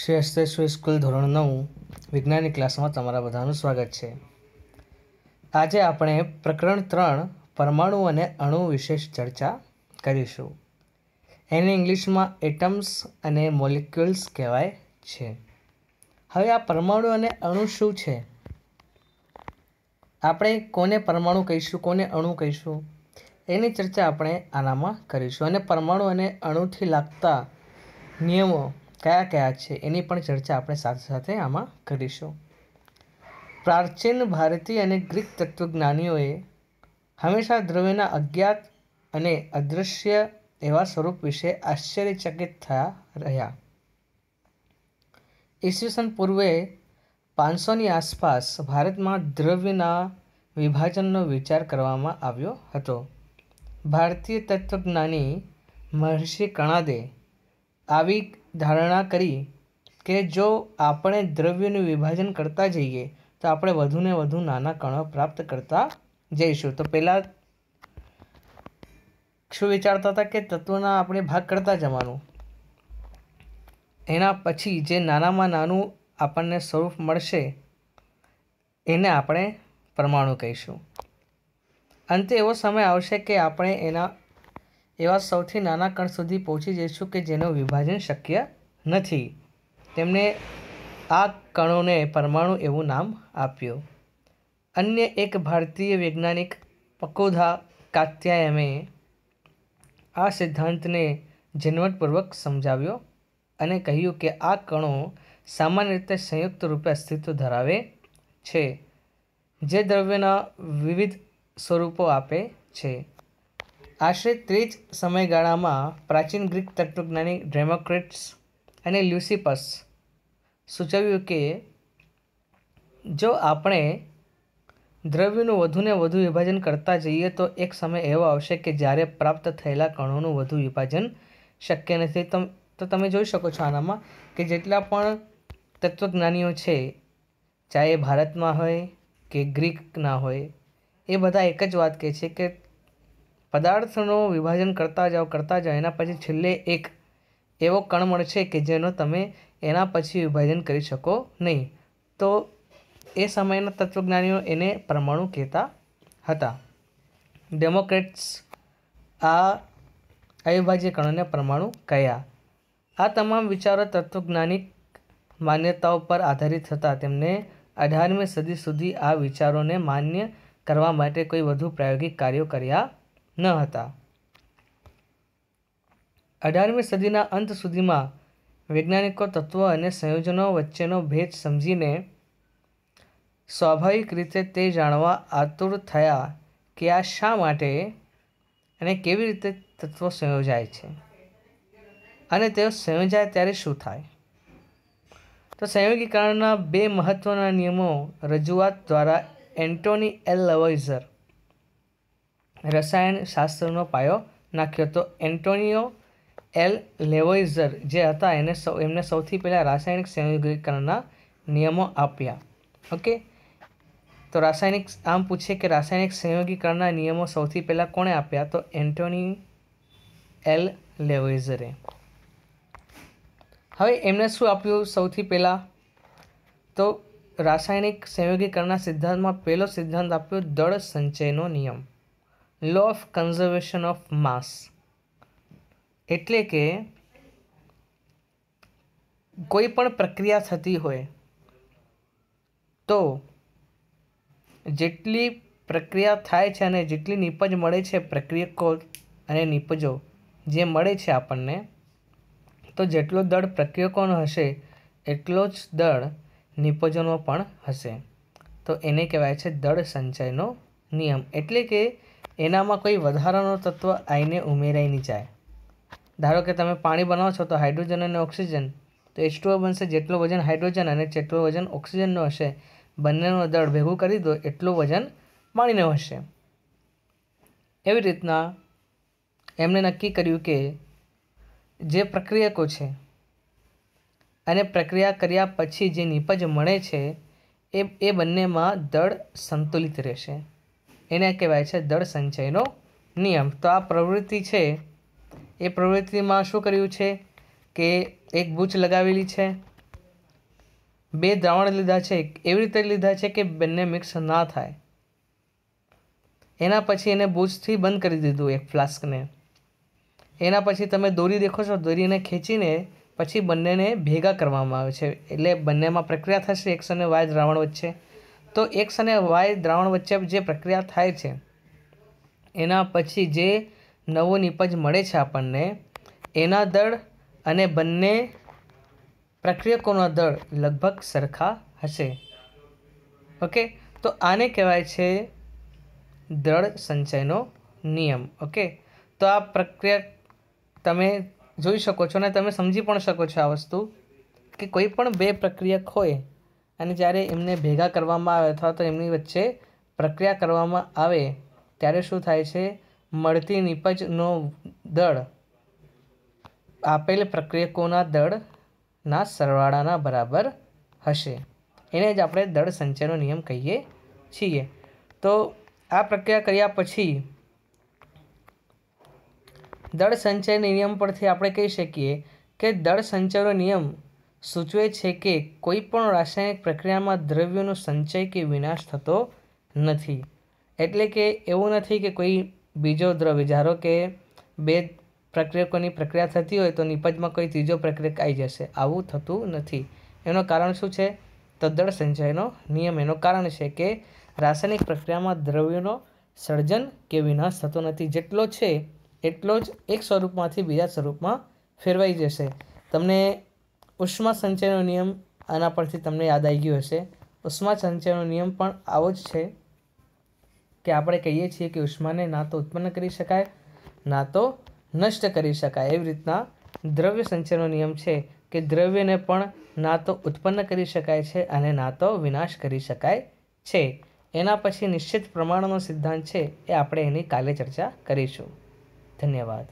Shri અસ્તેશ્વર school ધોરણ નવ વિજ્ઞાનની ક્લાસમાં તમારા બધાનું સ્વાગત છે આજે આપણે પ્રકરણ ત્રણ પરમાણુ અને અણુ વિશે ચર્ચા કરીશું એને ઇંગ્લિશમાં એટમ્સ અને મોલિક્યુલ્સ કહેવાય છે હવે આ પરમાણુ અને અણુ શું છે આપણે કોને પરમાણુ કહીશું કોને અણુ કહીશું એની ચર્ચા આપણે આનામાં કરીશું અને પરમાણુ અને અણુથી લાગતા નિયમો કયા કયા છે એની પણ ચર્ચા આપણે સાથે સાથે આમાં કરીશું પ્રાચીન ભારતીય અને ગ્રીક તત્વજ્ઞાનીઓએ હંમેશા દ્રવ્યના અજ્ઞાત અને અદૃશ્ય એવા સ્વરૂપ વિશે આશ્ચર્યચકિત થયા રહ્યા ઈસવીસન પૂર્વે પાંચસોની આસપાસ ભારતમાં દ્રવ્યના વિભાજનનો વિચાર કરવામાં આવ્યો હતો ભારતીય તત્વજ્ઞાની મહર્ષિ કણાદે આવી ધારણા કરી કે જો આપણે દ્રવ્યનું વિભાજન કરતા જઈએ તો આપણે વધુને વધુ નાના કણો પ્રાપ્ત કરતા જઈશું તો પહેલાં શું વિચારતા હતા કે તત્વના આપણે ભાગ કરતા જવાનું એના પછી જે નાનામાં નાનું આપણને સ્વરૂપ મળશે એને આપણે પરમાણુ કહીશું અંતે એવો સમય આવશે કે આપણે એના એવા સૌથી નાના કણ સુધી પહોંચી જઈશું કે જેનું વિભાજન શક્ય નથી તેમણે આ કણોને પરમાણુ એવું નામ આપ્યું અન્ય એક ભારતીય વૈજ્ઞાનિક પકોધા કાત્યાયમે આ સિદ્ધાંતને ઝીણવટપૂર્વક સમજાવ્યો અને કહ્યું કે આ કણો સામાન્ય રીતે સંયુક્ત રૂપે અસ્તિત્વ ધરાવે છે જે દ્રવ્યના વિવિધ સ્વરૂપો આપે છે આશરે તે જ સમયગાળામાં પ્રાચીન ગ્રીક તત્વજ્ઞાની ડેમોક્રેટ્સ અને લ્યુસિપસ સૂચવ્યું કે જો આપણે દ્રવ્યનું વધુને વધુ વિભાજન કરતા જઈએ તો એક સમય એવો આવશે કે જ્યારે પ્રાપ્ત થયેલા કણોનું વધુ વિભાજન શક્ય નથી તો તમે જોઈ શકો છો આનામાં કે જેટલા પણ તત્વજ્ઞાનીઓ છે ચાહે ભારતમાં હોય કે ગ્રીકના હોય એ બધા એક જ વાત કહે છે કે પદાર્થનું વિભાજન કરતા જાઓ કરતા જાઓ એના પછી છેલ્લે એક એવો કણ મળશે કે જેનો તમે એના પછી વિભાજન કરી શકો નહીં તો એ સમયના તત્વજ્ઞાનીઓ એને પરમાણુ કહેતા હતા ડેમોક્રેટ્સ આ અવિભાજ્ય કણોને પરમાણુ કયા આ તમામ વિચારો તત્વજ્ઞાનિક માન્યતાઓ પર આધારિત હતા તેમને અઢારમી સદી સુધી આ વિચારોને માન્ય કરવા માટે કોઈ વધુ પ્રાયોગિક કાર્યો કર્યા ન હતા અઢારમી સદીના અંત સુધીમાં વૈજ્ઞાનિકો તત્વ અને સંયોજનો વચ્ચેનો ભેદ સમજીને સ્વાભાવિક રીતે તે જાણવા આતુર થયા કે આ શા માટે અને કેવી રીતે તત્વો સંયોજાય છે અને તેઓ સંયોજાય ત્યારે શું થાય તો સંયોગીકરણના બે મહત્ત્વના નિયમો રજૂઆત દ્વારા એન્ટોની એલ લવાઇઝર રસાયણ શાસ્ત્રનો પાયો નાખ્યો તો એન્ટોનિયો એલ લેવોઇઝર જે હતા એને સૌ એમને સૌથી પહેલાં રાસાયણિક સંયોગીકરણના નિયમો આપ્યા ઓકે તો રાસાયણિક આમ પૂછે કે રાસાયણિક સંયોગીકરણના નિયમો સૌથી પહેલાં કોણે આપ્યા તો એન્ટોની એલ લેવોઇઝરે હવે એમણે શું આપ્યું સૌથી પહેલાં તો રાસાયણિક સંયોગીકરણના સિદ્ધાંતમાં પહેલો સિદ્ધાંત આપ્યો દળ સંચયનો નિયમ law of conservation of mass એટલે કે કોઈ પણ પ્રક્રિયા થતી હોય તો જેટલી પ્રક્રિયા થાય છે અને જેટલી નિપજ મળે છે પ્રક્રિયકો અને નિપજો જે મળે છે આપણને તો જેટલો દળ પ્રક્રિયકોનો હશે એટલો જ દળ નિપજોનો પણ હશે તો એને કહેવાય છે દળ સંચયનો નિયમ એટલે કે એનામાં કોઈ વધારાનો તત્વ આઈને ઉમેરાઈ નહીં જાય ધારો કે તમે પાણી બનાવો છો તો હાઇડ્રોજન અને ઓક્સિજન તો એચ ટુ બનશે જેટલું વજન હાઇડ્રોજન અને જેટલું વજન ઓક્સિજનનો હશે બંનેનો દળ ભેગું કરી દો એટલું વજન પાણીનો હશે એવી રીતના એમણે નક્કી કર્યું કે જે પ્રક્રિયકો છે અને પ્રક્રિયા કર્યા પછી જે નિપજ મળે છે એ એ બંનેમાં દળ સંતુલિત રહેશે એને કહેવાય છે દળ સંચયનો નિયમ તો આ પ્રવૃત્તિ છે એ પ્રવૃત્તિમાં શું કર્યું છે કે એક બૂચ લગાવેલી છે બે દ્રાવણ લીધા છે એવી રીતે લીધા છે કે બંને મિક્સ ના થાય એના પછી એને બૂચથી બંધ કરી દીધું એક ફ્લાસ્કને એના પછી તમે દોરી દેખો છો દોરીને ખેંચીને પછી બંનેને ભેગા કરવામાં આવે છે એટલે બંનેમાં પ્રક્રિયા થશે એક્સ અને વાય દ્રાવણ વચ્ચે તો એક્સ અને વાય દ્રાવણ વચ્ચે જે પ્રક્રિયા થાય છે એના પછી જે નવો નિપજ મળે છે આપણને એના દળ અને બંને પ્રક્રિયકોના દળ લગભગ સરખા હશે ઓકે તો આને કહેવાય છે દળ સંચયનો નિયમ ઓકે તો આ પ્રક્રિયા તમે જોઈ શકો છો અને તમે સમજી પણ શકો છો આ વસ્તુ કે કોઈ પણ બે પ્રક્રિયક હોય અને જ્યારે એમને ભેગા કરવામાં આવે અથવા તો એમની વચ્ચે પ્રક્રિયા કરવામાં આવે ત્યારે શું થાય છે મળતી નિપજનો દળ આપેલ પ્રક્રિયકોના દળના સરવાળાના બરાબર હશે એને જ આપણે દળ સંચયનો નિયમ કહીએ છીએ તો આ પ્રક્રિયા કર્યા પછી દળ સંચય નિયમ પરથી આપણે કહી શકીએ કે દળ સંચયનો નિયમ સૂચવે છે કે કોઈ પણ રાસાયણિક પ્રક્રિયામાં દ્રવ્યોનો સંચય કે વિનાશ થતો નથી એટલે કે એવું નથી કે કોઈ બીજો દ્રવ્ય ધારો કે બે પ્રક્રિયકોની પ્રક્રિયા થતી હોય તો નિપજમાં કોઈ ત્રીજો પ્રક્રિયક આવી જશે આવું થતું નથી એનું કારણ શું છે તો દળ સંચયનો નિયમ એનું કારણ છે કે રાસાયણિક પ્રક્રિયામાં દ્રવ્યોનો સર્જન કે વિનાશ થતો નથી જેટલો છે એટલો જ એક સ્વરૂપમાંથી બીજા સ્વરૂપમાં ફેરવાઈ જશે તમને ઉષ્મા સંચયનો નિયમ આના પરથી તમને યાદ આવી ગયો હશે ઉષ્મા સંચયનો નિયમ પણ આવો જ છે કે આપણે કહીએ છીએ કે ઉષ્માને ના તો ઉત્પન્ન કરી શકાય ના તો નષ્ટ કરી શકાય એવી રીતના દ્રવ્ય સંચયનો નિયમ છે કે દ્રવ્યને પણ ના તો ઉત્પન્ન કરી શકાય છે અને ના તો વિનાશ કરી શકાય છે એના પછી નિશ્ચિત પ્રમાણનો સિદ્ધાંત છે એ આપણે એની કાલે ચર્ચા કરીશું ધન્યવાદ